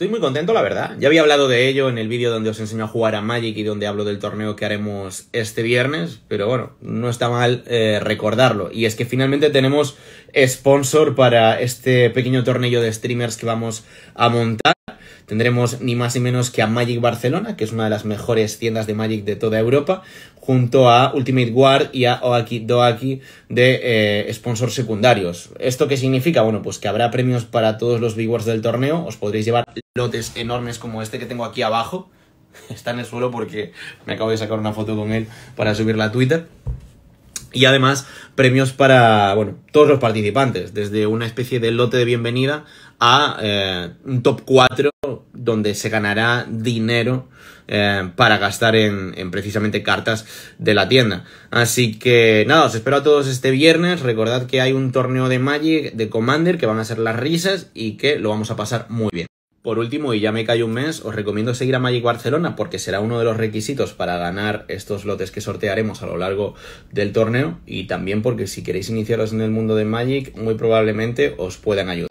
Estoy muy contento, la verdad. Ya había hablado de ello en el vídeo donde os enseño a jugar a Magic y donde hablo del torneo que haremos este viernes, pero bueno, no está mal eh, recordarlo. Y es que finalmente tenemos sponsor para este pequeño torneo de streamers que vamos a montar. Tendremos ni más ni menos que a Magic Barcelona, que es una de las mejores tiendas de Magic de toda Europa, junto a Ultimate Guard y a Oaki Doaki de eh, sponsors secundarios. ¿Esto qué significa? Bueno, pues que habrá premios para todos los viewers del torneo, os podréis llevar lotes enormes como este que tengo aquí abajo, está en el suelo porque me acabo de sacar una foto con él para subirla a Twitter. Y además premios para, bueno, todos los participantes, desde una especie de lote de bienvenida a eh, un top 4 donde se ganará dinero eh, para gastar en, en, precisamente cartas de la tienda. Así que nada, os espero a todos este viernes. Recordad que hay un torneo de Magic, de Commander, que van a ser las risas y que lo vamos a pasar muy bien. Por último, y ya me cae un mes, os recomiendo seguir a Magic Barcelona porque será uno de los requisitos para ganar estos lotes que sortearemos a lo largo del torneo y también porque si queréis iniciaros en el mundo de Magic, muy probablemente os puedan ayudar.